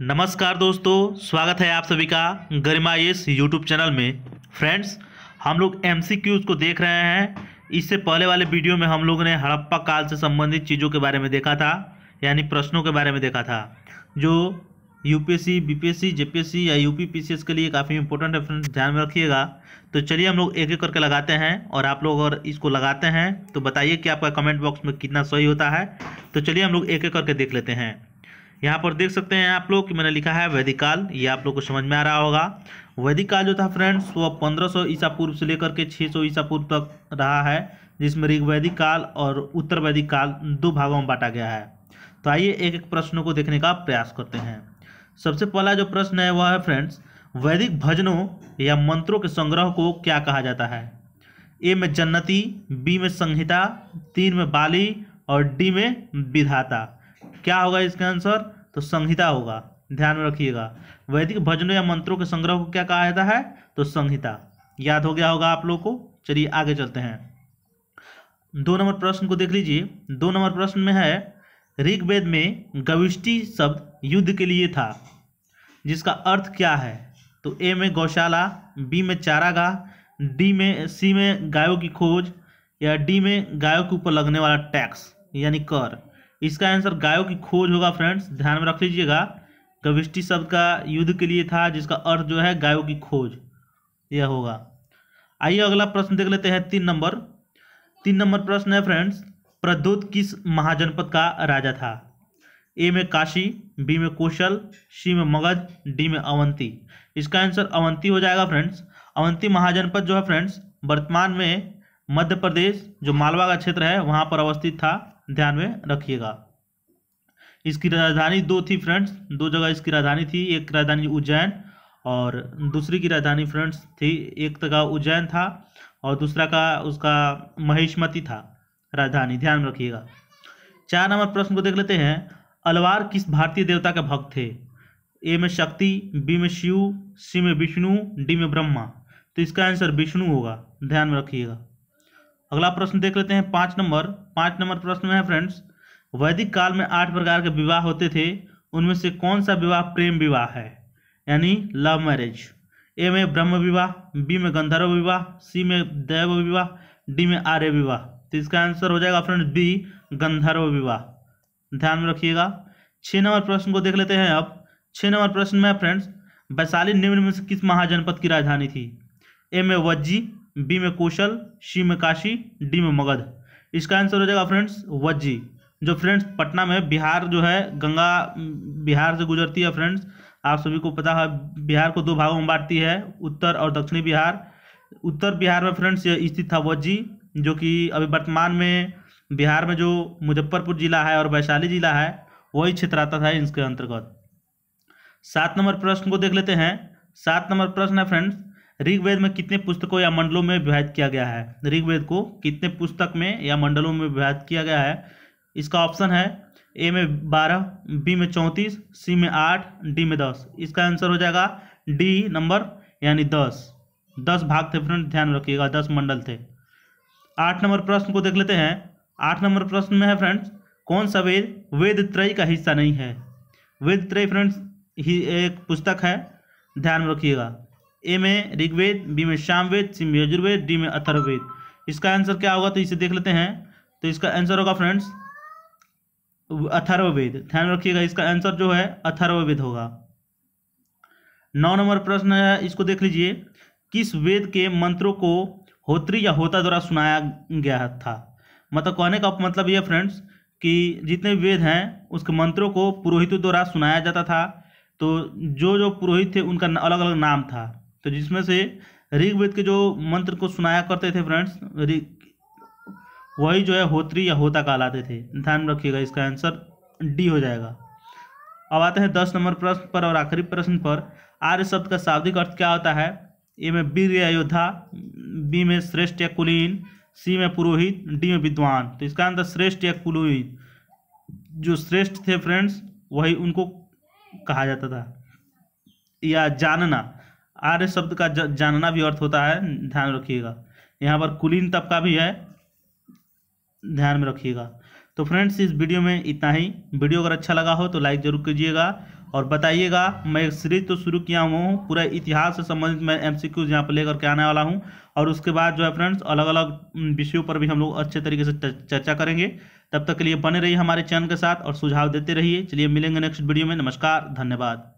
नमस्कार दोस्तों स्वागत है आप सभी का गरिमा इस यूट्यूब चैनल में फ्रेंड्स हम लोग एम को देख रहे हैं इससे पहले वाले वीडियो में हम लोगों ने हड़प्पा काल से संबंधित चीज़ों के बारे में देखा था यानी प्रश्नों के बारे में देखा था जो यूपीएससी बीपीएससी जेपीएससी या यूपी पीसीएस के लिए काफ़ी इंपॉर्टेंट है फ्रेंड्स ध्यान में रखिएगा तो चलिए हम लोग एक एक करके लगाते हैं और आप लोग अगर इसको लगाते हैं तो बताइए कि आपका कमेंट बॉक्स में कितना सही होता है तो चलिए हम लोग एक एक करके देख लेते हैं यहाँ पर देख सकते हैं आप लोग कि मैंने लिखा है वैदिक काल ये आप लोग को समझ में आ रहा होगा वैदिक काल जो था फ्रेंड्स वो पंद्रह सौ ईसा पूर्व से लेकर के छः सौ ईसा पूर्व तक रहा है जिसमें ऋग्वैदिक काल और उत्तर वैदिक काल दो भागों में बांटा गया है तो आइए एक एक प्रश्नों को देखने का प्रयास करते हैं सबसे पहला जो प्रश्न है वह है फ्रेंड्स वैदिक भजनों या मंत्रों के संग्रह को क्या कहा जाता है ए में जन्नति बी में संहिता तीन में बाली और डी में विधाता क्या होगा इसका आंसर तो संहिता होगा ध्यान में रखिएगा वैदिक भजनों या मंत्रों के संग्रह को क्या कहा जाता है तो संहिता याद हो गया होगा आप लोग को चलिए आगे चलते हैं दो नंबर प्रश्न को देख लीजिए दो नंबर प्रश्न में है ऋग्वेद में गविष्टि शब्द युद्ध के लिए था जिसका अर्थ क्या है तो ए में गौशाला बी में चारागाह डी में सी में गायों की खोज या डी में गायों के ऊपर लगने वाला टैक्स यानी कर इसका आंसर गायों की खोज होगा फ्रेंड्स ध्यान में रख लीजिएगा कविष्टि शब्द का युद्ध के लिए था जिसका अर्थ जो है गायों की खोज यह होगा आइए अगला प्रश्न देख लेते हैं तीन नंबर तीन नंबर प्रश्न है फ्रेंड्स प्रद्योत किस महाजनपद का राजा था ए में काशी बी में कौशल सी में मगध डी में अवंती इसका आंसर अवंती हो जाएगा फ्रेंड्स अवंती महाजनपद जो है फ्रेंड्स वर्तमान में मध्य प्रदेश जो मालवा का क्षेत्र है वहाँ पर अवस्थित था ध्यान में रखिएगा इसकी राजधानी दो थी फ्रेंड्स दो जगह इसकी राजधानी थी एक राजधानी उज्जैन और दूसरी की राजधानी फ्रेंड्स थी एक का उज्जैन था और दूसरा का उसका महेशमती था राजधानी ध्यान में रखिएगा चार नंबर प्रश्न को देख लेते हैं अलवार किस भारतीय देवता के भक्त थे ए में शक्ति बी में शिव सी में विष्णु डी में ब्रह्मा तो इसका आंसर विष्णु होगा ध्यान में रखिएगा अगला प्रश्न देख लेते हैं पाँच नंबर पाँच नंबर प्रश्न में है फ्रेंड्स वैदिक काल में आठ प्रकार के विवाह होते थे उनमें से कौन सा विवाह प्रेम विवाह है यानी लव मैरिज ए में ब्रह्म विवाह बी में गंधर्व विवाह सी में दैव विवाह डी में आर्य विवाह तो इसका आंसर हो जाएगा फ्रेंड्स बी गंधर्व विवाह ध्यान में रखिएगा छः नंबर प्रश्न को देख लेते हैं अब छः नंबर प्रश्न में फ्रेंड्स वैशाली निम्न में से किस महाजनपद की राजधानी थी ए में वज्जी बी में कौशल सी में काशी डी में मगध इसका आंसर हो जाएगा फ्रेंड्स वज्जी जो फ्रेंड्स पटना में बिहार जो है गंगा बिहार से गुजरती है फ्रेंड्स आप सभी को पता है बिहार को दो भागों में बांटती है उत्तर और दक्षिणी बिहार उत्तर बिहार में फ्रेंड्स स्थित था वज्जी जो कि अभी वर्तमान में बिहार में जो मुजफ्फरपुर जिला है और वैशाली जिला है वही क्षेत्र आता था इसके अंतर्गत सात नंबर प्रश्न को देख लेते हैं सात नंबर प्रश्न है फ्रेंड्स ऋग्वेद में कितने पुस्तकों या मंडलों में विभाजित किया गया है ऋग्वेद को कितने पुस्तक में या मंडलों में विभाजित किया गया है इसका ऑप्शन है ए में बारह बी में चौंतीस सी में आठ डी में दस इसका आंसर हो जाएगा डी नंबर यानी दस दस भाग थे फ्रेंड ध्यान रखिएगा दस मंडल थे आठ नंबर प्रश्न को देख लेते हैं आठ नंबर प्रश्न में है फ्रेंड्स कौन सा वेद वेद त्रय का हिस्सा नहीं है वेद त्रय फ्रेंड्स ही एक पुस्तक है ध्यान रखिएगा ए में ऋग्वेद बी में श्यामवेद सी में यजुर्वेद डी में अथर्वेद इसका आंसर क्या होगा तो इसे देख लेते हैं तो इसका आंसर होगा फ्रेंड्स अथर्ववेद ध्यान रखिएगा इसका आंसर जो है अथर्ववेद होगा नौ नंबर प्रश्न है इसको देख लीजिए किस वेद के मंत्रों को होत्री या होता द्वारा सुनाया गया था मतलब कहने का मतलब यह फ्रेंड्स कि जितने वेद हैं उसके मंत्रों को पुरोहितों द्वारा सुनाया जाता था तो जो जो पुरोहित थे उनका अलग अलग नाम था तो जिसमें से ऋग्वेद के जो मंत्र को सुनाया करते थे फ्रेंड्स वही जो है होत्री या होता कहलाते थे ध्यान रखिएगा इसका आंसर डी हो जाएगा अब आते हैं दस नंबर प्रश्न पर और आखिरी प्रश्न पर आर्य शब्द का शाब्दिक अर्थ क्या होता है ए में वीर या योद्धा बी में श्रेष्ठ या कुलीन सी में पुरोहित डी में विद्वान तो इसका आंसर श्रेष्ठ या कुलीन जो श्रेष्ठ थे फ्रेंड्स वही उनको कहा जाता था या जानना आर्य शब्द का जानना भी अर्थ होता है ध्यान रखिएगा यहाँ पर कुलीन तबका भी है ध्यान में रखिएगा तो फ्रेंड्स इस वीडियो में इतना ही वीडियो अगर अच्छा लगा हो तो लाइक जरूर कीजिएगा और बताइएगा मैं एक सीरीज तो शुरू किया हुआ हूँ पूरा इतिहास से संबंधित मैं एम सी क्यूज यहाँ पर लेकर के आने वाला हूँ और उसके बाद जो है फ्रेंड्स अलग अलग विषयों पर भी हम लोग अच्छे तरीके से चर्चा करेंगे तब तक के लिए बने रहिए हमारे चैनल के साथ और सुझाव देते रहिए चलिए मिलेंगे नेक्स्ट वीडियो में नमस्कार धन्यवाद